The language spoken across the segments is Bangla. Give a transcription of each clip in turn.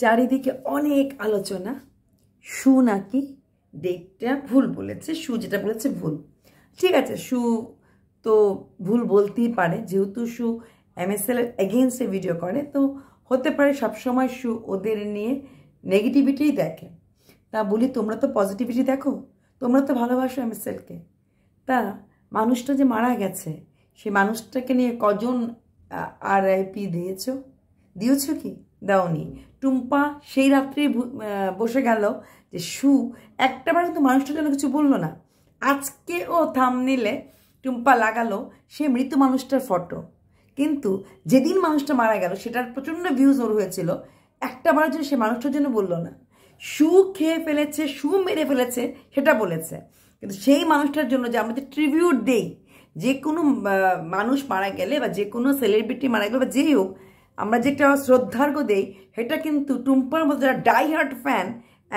চারিদিকে অনেক আলোচনা সু নাকি ডেকটা ভুল বলেছে সু যেটা বলেছে ভুল ঠিক আছে সু তো ভুল বলতেই পারে যেহেতু সু এমএসএলের এগেনস্টে ভিডিও করে তো হতে পারে সবসময় সু ওদের নিয়ে নেগেটিভিটিই দেখে তা বলি তোমরা তো পজিটিভিটি দেখো তোমরা তো ভালোবাসো এমএসএলকে তা মানুষটা যে মারা গেছে সে মানুষটাকে নিয়ে কজন আর আইপি দিয়েছ দিয়েছ কি দাওনি টুম্পা সেই রাত্রে বসে গেল যে সু একটাবার কিন্তু মানুষটার জন্য কিছু বলল না আজকে ও থাম নিলে টুম্পা লাগালো সে মৃত মানুষটার ফটো কিন্তু যেদিন মানুষটা মারা গেল সেটার প্রচণ্ড ভিউজ ওর হয়েছিল একটাবার জন্য সে মানুষটার জন্য বলল না সু খেয়ে ফেলেছে সু মেরে ফেলেছে সেটা বলেছে কিন্তু সেই মানুষটার জন্য যে আমরা যে ট্রিবিউট দেই যে কোনো মানুষ মারা গেলে বা যে কোনো সেলিব্রিটি মারা গেলে বা যেই হোক আমরা যেটা শ্রদ্ধার্ঘ দেই সেটা কিন্তু টুম্পার মধ্যে যারা হার্ট ফ্যান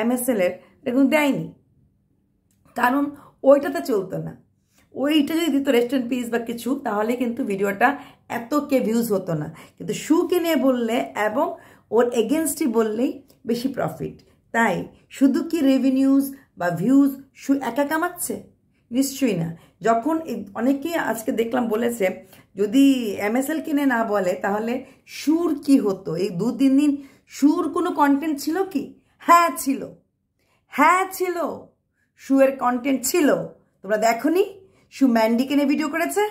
এমএসএলের এটা কিন্তু দেয়নি কারণ ওইটাতে চলতো না ওইটা যদি দিত রেস্ট পিস বা কিছু তাহলে কিন্তু ভিডিওটা এত কে ভিউজ হতো না কিন্তু শুকে নিয়ে বললে এবং ওর এগেনস্টই বললেই বেশি প্রফিট তাই শুধু কি রেভিনিউজ বা ভিউজ শু একা কামাচ্ছে নিশ্চয়ই না যখন অনেকেই আজকে দেখলাম বলেছে যদি এমএসএল কিনে না বলে তাহলে সুর কি হতো এই দু তিন দিন সুর কোনো কন্টেন্ট ছিল কি হ্যাঁ ছিল হ্যাঁ ছিল শুয়ের কন্টেন্ট ছিল তোমরা নি সু ম্যান্ডি নিয়ে ভিডিও করেছে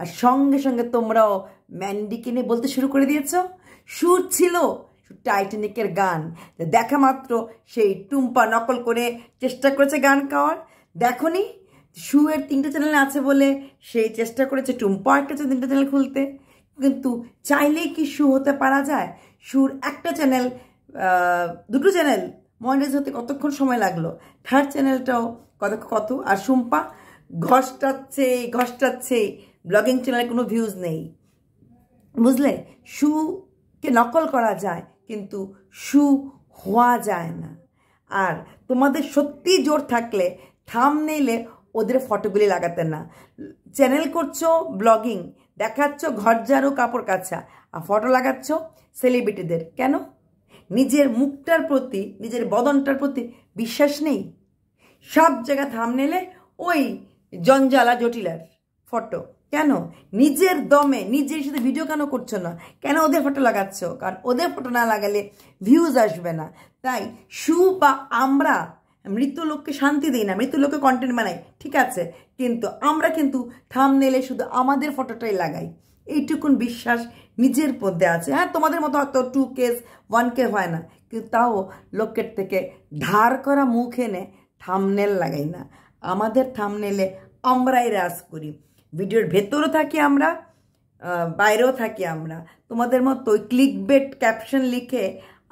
আর সঙ্গে সঙ্গে তোমরাও ম্যান্ডি নিয়ে বলতে শুরু করে দিয়েছ সুর ছিল টাইটানিকের গান দেখা মাত্র সেই টুম্পা নকল করে চেষ্টা করেছে গান গাওয়ার নি শুয়ের তিনটে চ্যানেল আছে বলে সেই চেষ্টা করেছে টুম্পা একটা তিনটে চ্যানেল খুলতে কিন্তু চাইলেই কি শু হতে পারা যায় শুর একটা চ্যানেল দুটো চ্যানেল মনিটাইজ হতে কতক্ষণ সময় লাগলো থার্ড চ্যানেলটাও কত কত আর শুম্পা ঘষ্টাচ্ছে ঘষ্টাচ্ছে ব্লগিং চ্যানেলে কোনো ভিউজ নেই বুঝলে শুকে নকল করা যায় কিন্তু শু হওয়া যায় না আর তোমাদের সত্যি জোর থাকলে থাম নিলে ওদের ফটোগুলি লাগাতেন না চ্যানেল করছো ব্লগিং দেখাচ্ছ ঘর ঝাড়ু কাপড় কাছা আর ফটো লাগাচ্ছ সেলিব্রিটিদের কেন নিজের মুখটার প্রতি নিজের বদনটার প্রতি বিশ্বাস নেই সব জায়গা নেলে ওই জঞ্জালা জটিলার ফটো কেন নিজের দমে নিজের সাথে ভিডিও কেন করছো না কেন ওদের ফটো লাগাচ্ছ কারণ ওদের ফটো না লাগালে ভিউজ আসবে না তাই সু বা আমরা মৃত্যু লোককে শান্তি দিই না মৃত্যু লোককে কন্টেন্ট বানাই ঠিক আছে কিন্তু আমরা কিন্তু থাম নেলে শুধু আমাদের ফটোটাই লাগাই এইটুকুন বিশ্বাস নিজের মধ্যে আছে হ্যাঁ তোমাদের মতো হয়তো টু কেস ওয়ান কে হয় না কিন্তু তাও লোকের থেকে ধার করা মুখ এনে থামনেল লাগাই না আমাদের থামনেলে আমরাই রাজ করি ভিডিওর ভেতরও থাকি আমরা বাইরেও থাকি আমরা তোমাদের মতো ক্লিক বেট ক্যাপশন লিখে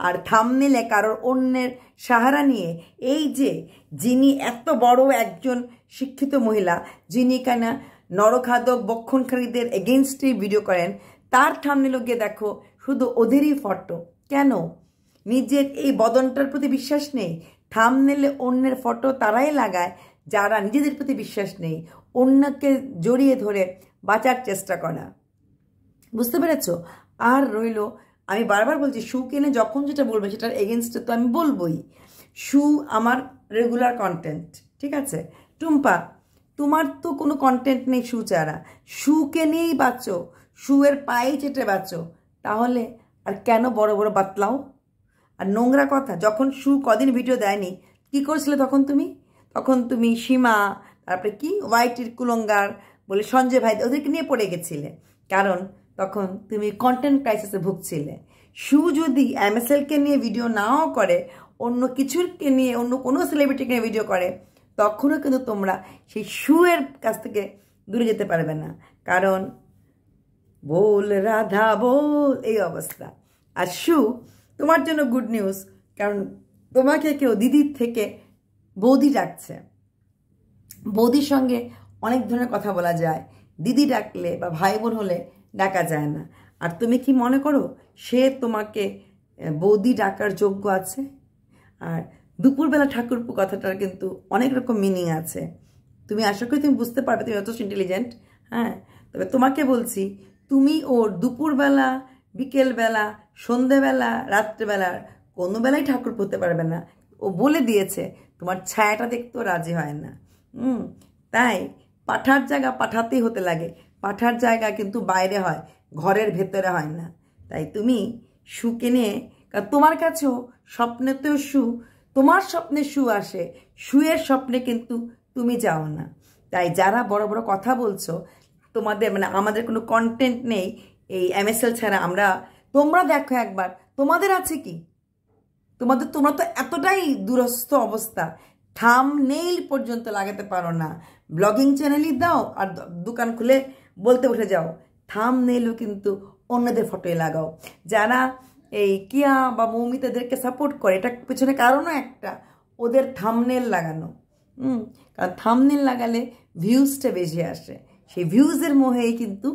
আর থামনেলে কারোর অন্যের সাহারা নিয়ে এই যে যিনি এত বড় একজন শিক্ষিত মহিলা যিনি কেনা নরখাদক বক্ষণকারীদের এগেনস্টে ভিডিও করেন তার থামনেলও গিয়ে দেখো শুধু ওদেরই ফটো কেন নিজের এই বদনটার প্রতি বিশ্বাস নেই থামনেলে অন্যের ফটো তারাই লাগায় যারা নিজেদের প্রতি বিশ্বাস নেই অন্যকে জড়িয়ে ধরে বাঁচার চেষ্টা করা বুঝতে পেরেছ আর রইল আমি বারবার বলছি শু কিনে যখন যেটা বলবে সেটার এগেনস্টে তো আমি বলবই শু আমার রেগুলার কন্টেন্ট ঠিক আছে টুম্পা তোমার তো কোনো কন্টেন্ট নেই শু চারা শু নিয়েই বাঁচো শুয়ের পায়ে চেটে বাঁচো তাহলে আর কেন বড় বড় বাতলাও আর নোংরা কথা যখন শু কদিন ভিডিও দেয়নি কি করেছিলে তখন তুমি তখন তুমি সীমা তারপরে কি ওয়াইটির কুলঙ্গার বলে সঞ্জয় ভাই ওদেরকে নিয়ে পড়ে গেছিলে কারণ তখন তুমি কন্টেন্ট ক্রাইসিসে ভুগছিলে শু যদি এমএসএলকে নিয়ে ভিডিও নাও করে অন্য কিছুরকে নিয়ে অন্য কোনো সেলিব্রিটিকে নিয়ে ভিডিও করে তখনও কিন্তু তোমরা সেই শুয়ের কাছ থেকে দূরে যেতে পারবে না কারণ বোল রাধা বোল এই অবস্থা আর শু তোমার জন্য গুড নিউজ কারণ তোমাকে কেউ দিদির থেকে বৌদি ডাকছে বৌদির সঙ্গে অনেক ধরনের কথা বলা যায় দিদি ডাকলে বা ভাই বোন হলে ডাকা যায় না আর তুমি কি মনে করো সে তোমাকে বৌদি ডাকার যোগ্য আছে আর দুপুরবেলা ঠাকুরপু কথাটার কিন্তু অনেক রকম মিনিং আছে তুমি আশা করি তুমি বুঝতে পারবে তুমি যথেষ্ট ইন্টেলিজেন্ট হ্যাঁ তবে তোমাকে বলছি তুমি ওর দুপুরবেলা বিকেলবেলা সন্ধেবেলা রাত্রেবেলার কোনো বেলায় ঠাকুর পড়তে পারবে না ও বলে দিয়েছে তোমার ছায়াটা দেখতেও রাজি হয় না হুম তাই পাঠার জায়গা পাঠাতেই হতে লাগে পাঠার জায়গা কিন্তু বাইরে হয় ঘরের ভেতরে হয় না তাই তুমি শু কেনে তোমার কাছেও স্বপ্নেতেও শু তোমার স্বপ্নে সু আসে শুয়ের স্বপ্নে কিন্তু তুমি যাও না তাই যারা বড় বড় কথা বলছো তোমাদের মানে আমাদের কোনো কন্টেন্ট নেই এই এমএসএল ছাড়া আমরা তোমরা দেখো একবার তোমাদের আছে কি তোমাদের তোমরা তো এতটাই দুরস্থ অবস্থা থাম নেইল পর্যন্ত লাগাতে পারো না ব্লগিং চ্যানেলই দাও আর দোকান খুলে বলতে বসে যাও থাম নেলেও কিন্তু অন্যদের ফটোয় লাগাও যারা এই কিয়া বা মৌমিতাদেরকে সাপোর্ট করে এটা পেছনে কারণও একটা ওদের থামনেল লাগানো হুম কারণ থামনেল লাগালে ভিউজটা বেশি আসে সেই ভিউজের মোহেই কিন্তু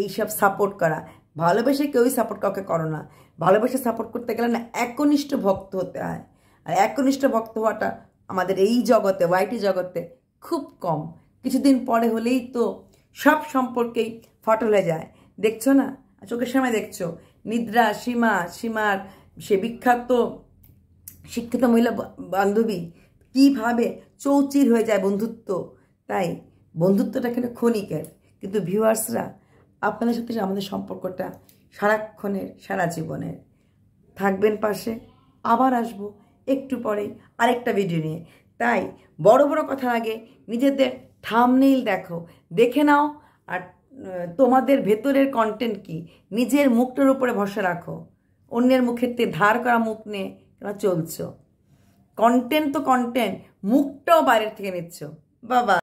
এইসব সাপোর্ট করা ভালোবেসে কেউই সাপোর্ট কাউকে করো না ভালোবেসে সাপোর্ট করতে গেলে না একনিষ্ঠ ভক্ত হতে হয় আর একনিষ্ঠ ভক্ত হওয়াটা আমাদের এই জগতে ওয়াইটি জগতে খুব কম কিছুদিন পরে হলেই তো সব সম্পর্কেই ফটলে যায় দেখছো না চোখের সামনে দেখছো নিদ্রা সীমা সীমার সে বিখ্যাত শিক্ষিত মহিলা বান্ধবী কিভাবে চৌচির হয়ে যায় বন্ধুত্ব তাই বন্ধুত্বটা কিন্তু ক্ষণিকের কিন্তু ভিউয়ার্সরা আপনাদের সাথে আমাদের সম্পর্কটা সারাক্ষণের সারা জীবনের থাকবেন পাশে আবার আসব একটু পরেই আরেকটা ভিডিও নিয়ে তাই বড় বড় কথা আগে নিজেদের থামনেইল দেখো দেখে নাও আর তোমাদের ভেতরের কন্টেন্ট কি নিজের মুখটার উপরে ভরসা রাখো অন্যের মুখের ধার করা মুখ নিয়ে তোমরা চলছো কন্টেন্ট তো কন্টেন্ট মুখটাও বাইরের থেকে নিচ্ছ বাবা